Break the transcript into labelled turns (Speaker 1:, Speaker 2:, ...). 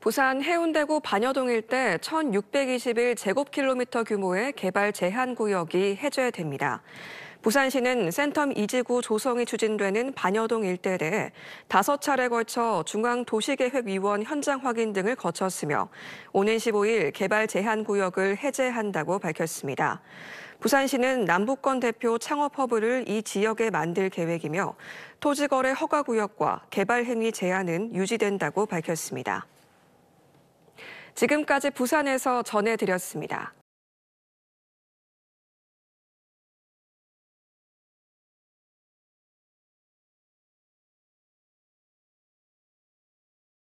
Speaker 1: 부산 해운대구 반여동 일대 1,621 제곱킬로미터 규모의 개발 제한 구역이 해제됩니다. 부산시는 센텀 이지구 조성이 추진되는 반여동 일대에 대 다섯 차례 걸쳐 중앙도시계획위원 현장 확인 등을 거쳤으며 오는 15일 개발 제한 구역을 해제한다고 밝혔습니다. 부산시는 남북권 대표 창업허브를 이 지역에 만들 계획이며 토지거래 허가구역과 개발행위 제한은 유지된다고 밝혔습니다. 지금까지 부산에서 전해드렸습니다.